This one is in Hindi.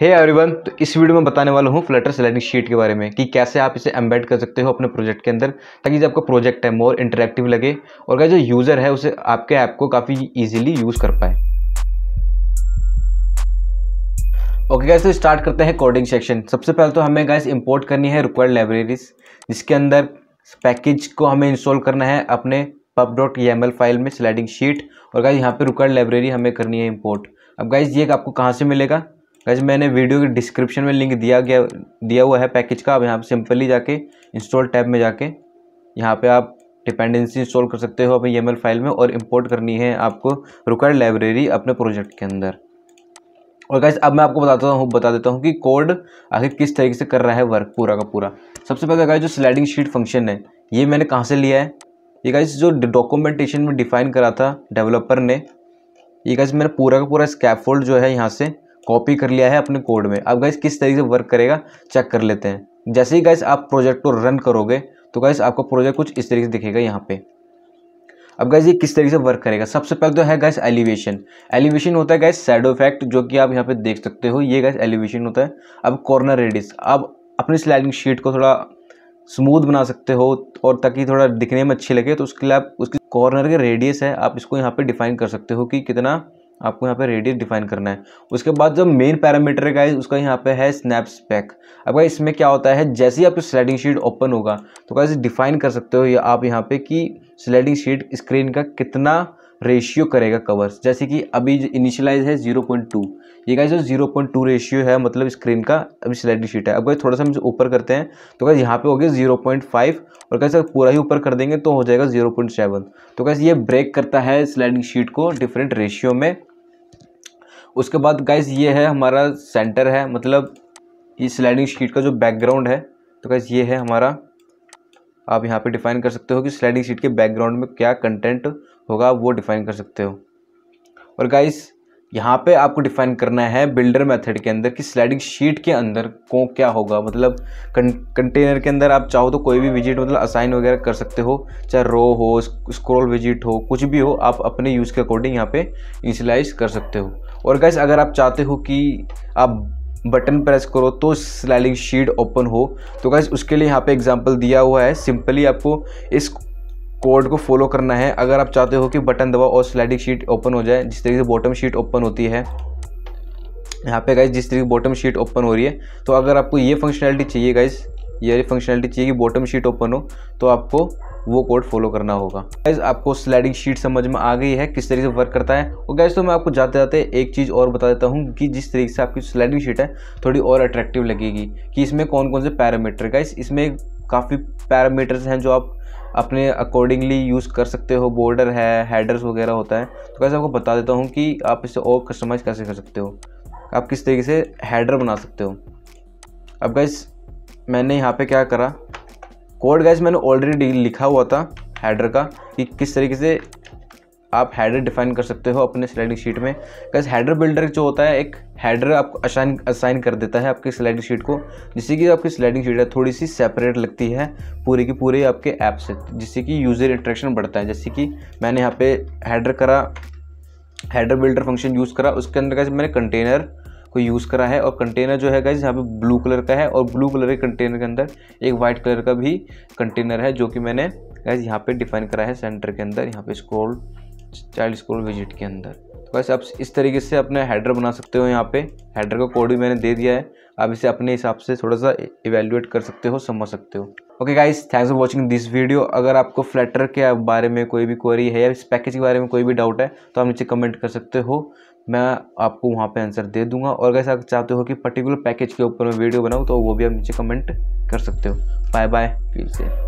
हे hey एवरीवन तो इस वीडियो में बताने वाला हूँ फ्लटर स्लाइडिंग शीट के बारे में कि कैसे आप इसे एम्बेड कर सकते हो अपने प्रोजेक्ट के अंदर ताकि जो आपका प्रोजेक्ट है मोर इंटरेक्टिव लगे और क्या जो यूज़र है उसे आपके ऐप को काफ़ी ईजिली यूज़ कर पाए ओके गैस तो स्टार्ट करते हैं कोडिंग सेक्शन सबसे पहले तो हमें गैस इंपोर्ट करनी है रिक्वायर्ड लाइब्रेरीज जिसके अंदर पैकेज को हमें इंस्टॉल करना है अपने पब डॉट फाइल में स्लाइडिंग शीट और गाइज यहाँ पे रिक्वायर्ड लाइब्रेरी हमें करनी है इंपोर्ट अब गाइज ये आपको कहाँ से मिलेगा वैसे मैंने वीडियो के डिस्क्रिप्शन में लिंक दिया गया दिया हुआ है पैकेज का आप यहाँ पर सिंपली जाके इंस्टॉल टैब में जाके यहाँ पे आप डिपेंडेंसी इंस्टॉल कर सकते हो अपनी ई फाइल में और इम्पोर्ट करनी है आपको रुकर लाइब्रेरी अपने प्रोजेक्ट के अंदर और गैस अब मैं आपको बताता हूँ बता देता हूँ कि कोड आखिर किस तरीके से कर रहा है वर्क पूरा का पूरा सबसे पहले गाइस जो स्लाइडिंग शीट फंक्शन है ये मैंने कहाँ से लिया है ये गाइस जो डॉक्यूमेंटेशन में डिफाइन करा था डेवलपर ने ये गाइस मैंने पूरा का पूरा स्कैफोल्ड जो है यहाँ से कॉपी कर लिया है अपने कोड में अब गैस किस तरीके से वर्क करेगा चेक कर लेते हैं जैसे ही गैस आप प्रोजेक्ट को रन करोगे तो गैस आपका प्रोजेक्ट कुछ इस तरीके से दिखेगा यहाँ पे अब गैस ये किस तरीके से वर्क करेगा सबसे पहले तो है गैस एलिवेशन एलिवेशन होता है गैस सैडो इफेक्ट जो कि आप यहाँ पे देख सकते हो ये गैस एलिवेशन होता है अब कॉर्नर रेडिस आप अपनी स्लाइडिंग शीट को थोड़ा स्मूथ बना सकते हो और ताकि थोड़ा दिखने में अच्छी लगे तो उसके लिए आप उसकी कॉर्नर के रेडियस है आप इसको यहाँ पे डिफाइन कर सकते हो कि कितना आपको यहाँ पे रेडियस डिफाइन करना है उसके बाद जो मेन पैरामीटर है उसका यहाँ पे है स्नैप स्पैक अब भाई इसमें क्या होता है जैसे ही आपकी स्लाइडिंग शीट ओपन होगा तो कैसे डिफाइन कर सकते हो या आप यहाँ पे कि स्लाइडिंग शीट स्क्रीन का कितना रेशियो करेगा कवर्स जैसे कि अभी इनिशियलाइज है जीरो पॉइंट टू ये गाइज जो जीरो पॉइंट टू रेशियो है मतलब स्क्रीन का अभी स्लाइडिंग शीट है अब भाई थोड़ा सा हम ऊपर करते हैं तो कैसे यहाँ पे हो गया जीरो पॉइंट फाइव और कैसे पूरा ही ऊपर कर देंगे तो हो जाएगा जीरो पॉइंट सेवन तो कैसे ये ब्रेक करता है स्लाइडिंग शीट को डिफरेंट रेशियो में उसके बाद गाइज ये है हमारा सेंटर है मतलब इस स्लाइडिंग शीट का जो बैकग्राउंड है तो गाइज ये है हमारा आप यहाँ पे डिफाइन कर सकते हो कि स्लाइडिंग शीट के बैकग्राउंड में क्या कंटेंट होगा वो डिफाइन कर सकते हो और गाइज़ यहाँ पे आपको डिफाइन करना है बिल्डर मेथड के अंदर कि स्लाइडिंग शीट के अंदर को क्या होगा मतलब कंटेनर के अंदर आप चाहो तो कोई भी विजिट मतलब असाइन वगैरह कर सकते हो चाहे रो हो स्क्रॉल विजिट हो कुछ भी हो आप अपने यूज़ के अकॉर्डिंग यहाँ पे इंसिलाइज कर सकते हो और गैस अगर आप चाहते हो कि आप बटन प्रेस करो तो स्लाइडिंग शीट ओपन हो तो गैस उसके लिए यहाँ पे एग्जाम्पल दिया हुआ है सिंपली आपको इस कोड को फॉलो करना है अगर आप चाहते हो कि बटन दबाओ और स्लाइडिंग शीट ओपन हो जाए जिस तरीके से बॉटम शीट ओपन होती है यहाँ पे गाइज जिस तरीके बॉटम शीट ओपन हो रही है तो अगर आपको ये फंक्शनैलिटी चाहिए गाइज ये फंक्शनैलिटी चाहिए कि बॉटम शीट ओपन हो तो आपको वो कोड फॉलो करना होगा गैस आपको स्लाइडिंग शीट समझ में आ गई है किस तरीके से वर्क करता है और गैस तो मैं आपको जाते जाते एक चीज़ और बता देता हूँ कि जिस तरीके से आपकी स्लाइडिंग शीट है थोड़ी और अट्रैक्टिव लगेगी कि इसमें कौन कौन से पैरामीटर गैस इसमें काफ़ी पैरामीटर्स हैं जो आप अपने अकॉर्डिंगली यूज़ कर सकते हो बॉर्डर है हेडर्स वगैरह होता है तो कैसे आपको बता देता हूँ कि आप इसे और कस्टमाइज़ कैसे कर सकते हो आप किस तरीके से हेडर बना सकते हो अब गैस मैंने यहाँ पे क्या करा कोड गैस मैंने ऑलरेडी लिखा हुआ था हेडर का कि किस तरीके से आप हैडर डिफाइन कर सकते हो अपने स्लाइडिंग शीट में गैस हैडर बिल्डर जो होता है एक हैडर आपको असाइन असाइन कर देता है आपकी स्लाइडिंग शीट को जिससे कि आपकी स्लाइडिंग शीट है थोड़ी सी सेपरेट लगती है पूरे की पूरे आपके ऐप से जिससे कि यूज़र इंट्रैक्शन बढ़ता है जैसे कि मैंने यहाँ पे हैडर करा हैडर बिल्डर फंक्शन यूज़ करा उसके अंदर कैसे मैंने कंटेनर को यूज़ करा है और कंटेनर जो है गाइज यहाँ पे ब्लू कलर का है और ब्लू कलर के कंटेनर के अंदर एक वाइट कलर का भी कंटेनर है जो कि मैंने गाइज यहाँ पे डिफाइन करा है सेंटर के अंदर यहाँ पे स्क्रॉल चाइल्ड स्कूल विजिट के अंदर तो बस आप इस तरीके से अपने हेडर बना सकते हो यहाँ पे हेडर का कोड भी मैंने दे दिया है आप इसे अपने हिसाब से थोड़ा सा इवेल्युएट e- कर सकते हो समझ सकते हो okay guys thanks for watching this video अगर आपको फ्लैटर के बारे में कोई भी क्वेरी है या इस पैकेज के बारे में कोई भी डाउट है तो आप नीचे कमेंट कर सकते हो मैं आपको वहाँ पे आंसर दे दूंगा और अगर आप चाहते हो कि पर्टिकुलर पैकेज के ऊपर मैं वीडियो बनाऊँ तो वो भी आप नीचे कमेंट कर सकते हो बाय बाय फील सेफ